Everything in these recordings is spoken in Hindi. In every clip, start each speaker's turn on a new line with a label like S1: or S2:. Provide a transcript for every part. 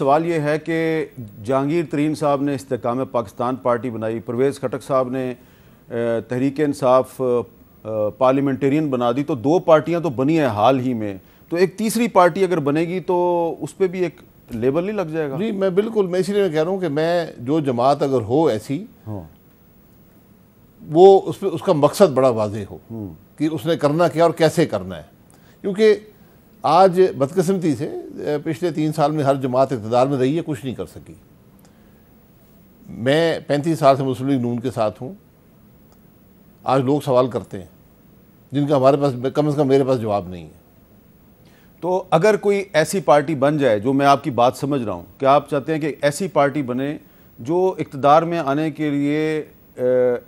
S1: सवाल ये है कि जहांगीर तरीन साहब ने इसकाम पाकिस्तान पार्टी बनाई परवेज़ खटक साहब ने तहरीक इंसाफ पार्लियामेंटेरियन बना दी तो दो पार्टियां
S2: तो बनी है हाल ही में तो एक तीसरी पार्टी अगर बनेगी तो उस पर भी एक लेबल नहीं लग जाएगा जी मैं बिल्कुल मैं इसीलिए कह रहा हूँ कि मैं जो जमात अगर हो ऐसी हाँ। वो उस पर उसका मकसद बड़ा वाज हो हम्म। कि उसने करना क्या और कैसे करना है क्योंकि आज बदकस्मती से पिछले तीन साल में हर जमात इकतदार में रही है कुछ नहीं कर सकी मैं पैंतीस साल से मुस्लिम लीग नून के साथ हूँ आज लोग सवाल करते हैं जिनका हमारे पास कम से कम मेरे पास जवाब नहीं है तो अगर कोई ऐसी पार्टी बन जाए जो मैं आपकी बात समझ
S1: रहा हूँ क्या आप चाहते हैं कि ऐसी पार्टी बने जो इकतदार में आने के लिए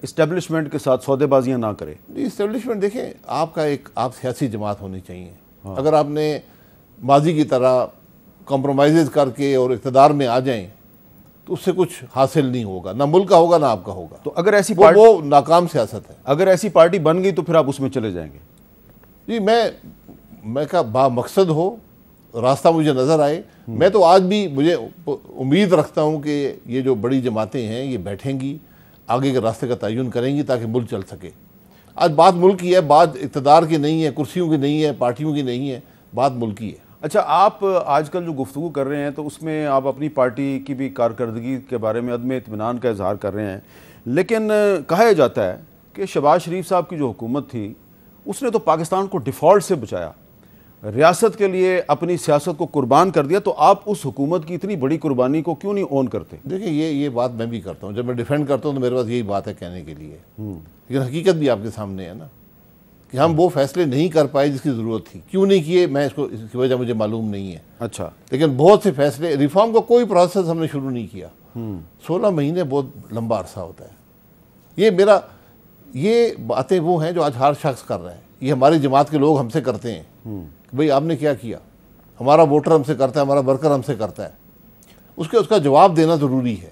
S2: इस्टेब्लिशमेंट के साथ सौदेबाजियाँ ना करें इस्टेब्लिशमेंट देखें आपका एक आप सियासी जमात होनी चाहिए हाँ। अगर आपने माजी की तरह कॉम्प्रोमाइज़ करके और इकतदार में आ जाएं तो उससे कुछ हासिल नहीं होगा ना मुल्क का होगा ना आपका होगा तो अगर ऐसी वो, वो नाकाम सियासत है अगर ऐसी पार्टी बन गई तो फिर आप उसमें चले जाएंगे जी मैं मैं कहा बा मकसद हो रास्ता मुझे नज़र आए हम्म। मैं तो आज भी मुझे उम्मीद रखता हूँ कि ये जो बड़ी जमातें हैं ये बैठेंगी आगे के रास्ते का तयन करेंगी ताकि मुल्क चल सके आज बात मुल्क की है बात इकतदार की नहीं है कुर्सियों की नहीं है पार्टियों की नहीं है बात मुल्क की है अच्छा आप आजकल जो गुफ्तु कर रहे हैं तो उसमें
S1: आप अपनी पार्टी की भी कारकर्दगी के बारे में अदम इतमान का इजहार कर रहे हैं लेकिन कहा जाता है कि शबाज शरीफ साहब की जो हुकूमत थी उसने तो पाकिस्तान को डिफ़ॉल्ट से बचाया रियासत के लिए अपनी सियासत को कुर्बान कर दिया तो आप उस हुकूमत की इतनी बड़ी कुर्बानी को क्यों नहीं ओन करते
S2: देखिए ये ये बात मैं भी करता हूँ जब मैं डिफेंड करता हूँ तो मेरे पास यही बात है कहने के लिए हम्म। लेकिन हकीकत भी आपके सामने है ना कि हम वो फैसले नहीं कर पाए जिसकी ज़रूरत थी क्यों नहीं किए मैं इसको इसकी वजह मुझे मालूम नहीं है अच्छा लेकिन बहुत से फैसले रिफॉर्म का कोई प्रोसेस हमने शुरू नहीं किया हम्म। सोलह महीने बहुत लंबा अरसा होता है ये मेरा ये बातें वो हैं जो आज हर शख्स कर रहे हैं ये हमारी जमात के लोग हमसे करते हैं
S1: भाई
S2: आपने क्या किया हमारा वोटर हमसे करता है हमारा वर्कर हमसे करता है उसके उसका जवाब देना ज़रूरी है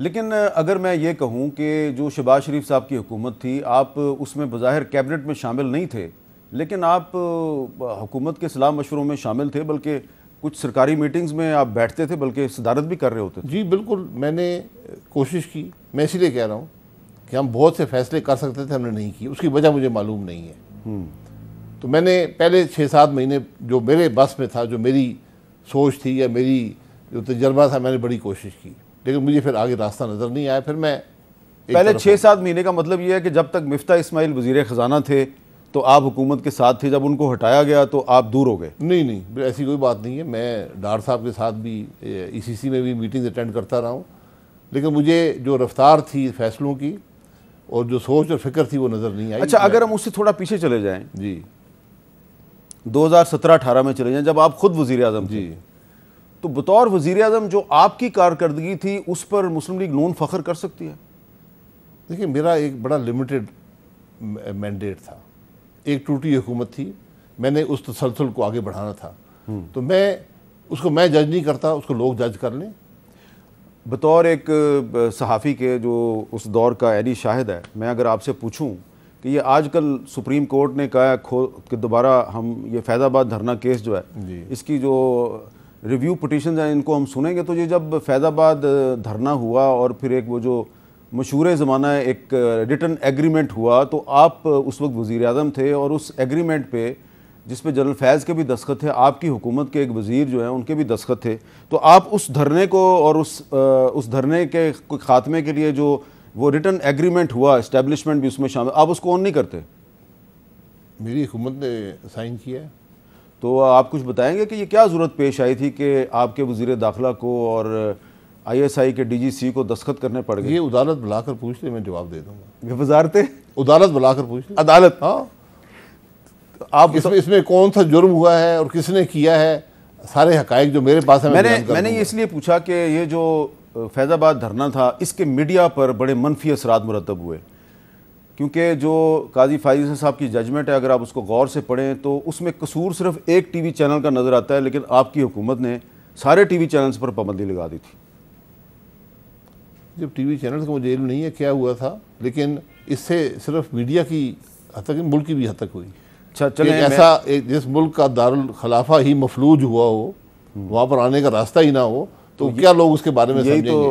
S2: लेकिन अगर मैं ये कहूँ कि
S1: जो शबाज शरीफ साहब की हुकूमत थी आप उसमें बाहर कैबिनेट में शामिल नहीं थे लेकिन आप हुकूमत के सलाह मशवरों में शामिल थे बल्कि कुछ सरकारी मीटिंग्स में आप बैठते
S2: थे बल्कि सदारत भी कर रहे होते थे जी बिल्कुल मैंने कोशिश की मैं इसीलिए कह रहा हूँ कि हम बहुत से फैसले कर सकते थे हमने नहीं किए उसकी वजह मुझे मालूम नहीं है हम्म। तो मैंने पहले छः सात महीने जो मेरे बस में था जो मेरी सोच थी या मेरी जो तजर्बा था मैंने बड़ी कोशिश की लेकिन मुझे फिर आगे रास्ता नज़र नहीं आया फिर मैं पहले छः
S1: सात महीने का मतलब यह है कि जब तक मिफ्ता इसमाइल वजीर ख़जाना थे तो आप हुकूमत के साथ थे जब उनको हटाया गया तो आप दूर हो गए
S2: नहीं नहीं ऐसी कोई बात नहीं है मैं डार साहब के साथ भी ईसीसी e में भी मीटिंग अटेंड करता रहा हूँ लेकिन मुझे जो रफ्तार थी फैसलों की और जो सोच और फिक्र थी वो नज़र नहीं आई अच्छा अगर
S1: हम उससे थोड़ा पीछे चले जाएँ जी 2017-18 में चले जाएं जब आप खुद वजीर अजम जी तो बतौर
S2: वजी अजम जो आपकी कारकर्दगी थी उस पर मुस्लिम लीग नून फ़ख्र कर सकती है देखिए मेरा एक बड़ा लिमिटेड मैंडेट था एक टूटी हुकूमत थी मैंने उस तसलसल को आगे बढ़ाना था हम्म। तो मैं उसको मैं जज नहीं करता उसको लोग जज कर लें बतौर एक सहाफ़ी के जो उस दौर
S1: का एनी शाहिद है मैं अगर आपसे पूछूं कि ये आजकल सुप्रीम कोर्ट ने कहा खो कि दोबारा हम ये फैज़ाबाद धरना केस जो है इसकी जो रिव्यू पटिशन हैं इनको हम सुनेंगे तो ये जब फैज़ाबाद धरना हुआ और फिर एक वो जो मशहूर ज़माना एक रिटर्न एग्रीमेंट हुआ तो आप उस वक्त वज़ी अजम थे और उस एग्रीमेंट पर जिस पे जनरल फैज़ के भी दस्खत थे आपकी हुकूमत के एक वज़ीर जो हैं उनके भी दस्खत थे तो आप उस धरने को और उस आ, उस धरने के खात्मे के लिए जो वो रिटर्न एग्रीमेंट हुआ इस्टेब्लिशमेंट भी उसमें शामिल आप उसको ऑन नहीं करते मेरी हुकूमत ने साइन किया है तो आप कुछ बताएंगे कि ये क्या ज़रूरत पेश आई थी कि आपके वजीर दाखिला को और आईएसआई के डीजीसी को दस्खत करने पड़ गए ये
S2: अदालत बुलाकर पूछ ले मैं जवाब दे दूंगा वजारतें अदालत बुलाकर पूछ ले अदालत हाँ तो आप इसमें इसमें कौन सा जुर्म हुआ है और किसने किया है सारे हकायक जो मेरे पास है मैंने मैंने ये
S1: इसलिए पूछा कि ये जो फैज़ाबाद धरना था इसके मीडिया पर बड़े मनफी असरात मुरतब हुए क्योंकि जो काजी फाइज साहब की जजमेंट है अगर आप उसको गौर से पढ़ें तो उसमें कसूर सिर्फ एक टी वी चैनल का नज़र आता है लेकिन आपकी हुकूमत ने सारे टी वी चैनल्स पर पाबंदी लगा दी थी
S2: जब टी वी चैनल्स का मुझे नहीं है क्या हुआ था लेकिन इससे सिर्फ मीडिया की हद तक मुल्क की भी हद तक हुई अच्छा चलिए ऐसा एक जिस मुल्क का दारखलाफा ही मफलूज हुआ हो हम्म। वहाँ पर आने का रास्ता ही ना हो तो, तो क्या लोग उसके बारे में यही तो